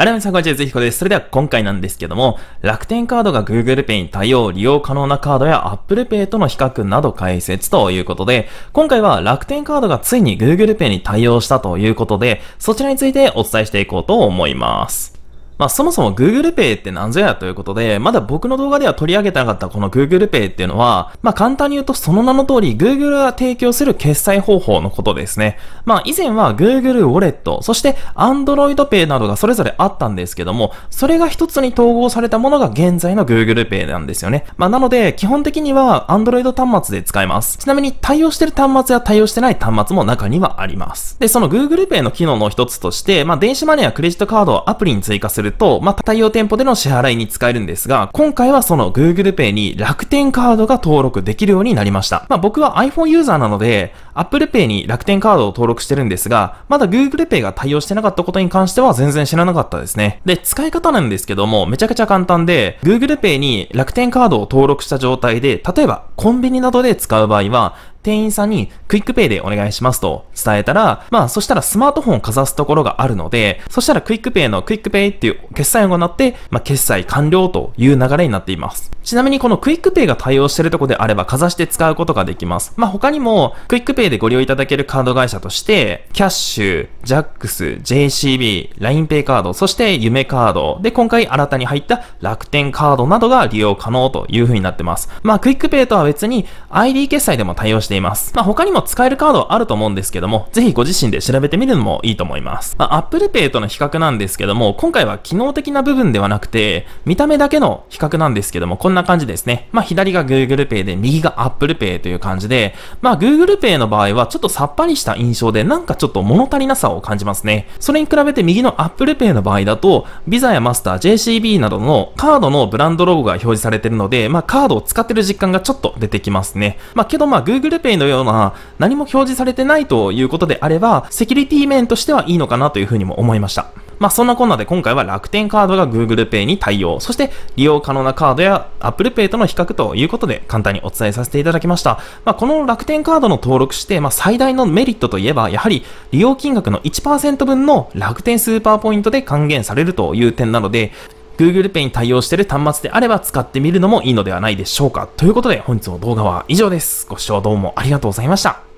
はい、皆さん、こんにちは。ぜひこです。それでは今回なんですけども、楽天カードが Google Pay に対応、利用可能なカードや Apple Pay との比較など解説ということで、今回は楽天カードがついに Google Pay に対応したということで、そちらについてお伝えしていこうと思います。まあ、そもそも Google Pay って何ぞやということで、まだ僕の動画では取り上げてなかったこの Google Pay っていうのは、まあ、簡単に言うとその名の通り Google が提供する決済方法のことですね。まあ、以前は Google ウォレット、そして Android Pay などがそれぞれあったんですけども、それが一つに統合されたものが現在の Google Pay なんですよね。まあ、なので、基本的には Android 端末で使えます。ちなみに対応してる端末や対応してない端末も中にはあります。で、その Google Pay の機能の一つとして、まあ、電子マネーやクレジットカードをアプリに追加するると、まあ、対応店舗での支払いに使えるんですが、今回はその Google Pay に楽天カードが登録できるようになりました。まあ、僕は iPhone ユーザーなので、Apple Pay に楽天カードを登録してるんですが、まだ Google Pay が対応してなかったことに関しては全然知らなかったですね。で、使い方なんですけども、めちゃくちゃ簡単で、Google Pay に楽天カードを登録した状態で、例えばコンビニなどで使う場合は、店員さんにクイックペイでお願いしますと伝えたら、まあそしたらスマートフォンをかざすところがあるので、そしたらクイックペイのクイックペイっていう決済を行って、まあ決済完了という流れになっています。ちなみにこのクイックペイが対応してるとこであればかざして使うことができます。まあ、他にも、クイックペイでご利用いただけるカード会社として、キャッシュ、ジャックス、JCB、LINEPay カード、そして夢カード、で、今回新たに入った楽天カードなどが利用可能という風になってます。まあ、クイックペイとは別に ID 決済でも対応しています。まあ、他にも使えるカードはあると思うんですけども、ぜひご自身で調べてみるのもいいと思います。まあ、Apple Pay との比較なんですけども、今回は機能的な部分ではなくて、見た目だけの比較なんですけども、こんなな感じですね。まあ、左が Google Pay で、右が Apple Pay という感じで、まあ、Google Pay の場合はちょっとさっぱりした印象で、なんかちょっと物足りなさを感じますね。それに比べて右の Apple Pay の場合だと、Visa やマスター、JCB などのカードのブランドロゴが表示されてるので、まあ、カードを使ってる実感がちょっと出てきますね。まあ、けどまあ、Google Pay のような何も表示されてないということであれば、セキュリティ面としてはいいのかなというふうにも思いました。まあ、そんなこんなで今回は楽天カードが Google Pay に対応、そして利用可能なカードや Apple Pay との比較ということで簡単にお伝えさせていただきました。まあ、この楽天カードの登録して、まあ、最大のメリットといえば、やはり利用金額の1%分の楽天スーパーポイントで還元されるという点なので、Google Pay に対応している端末であれば使ってみるのもいいのではないでしょうか。ということで本日の動画は以上です。ご視聴どうもありがとうございました。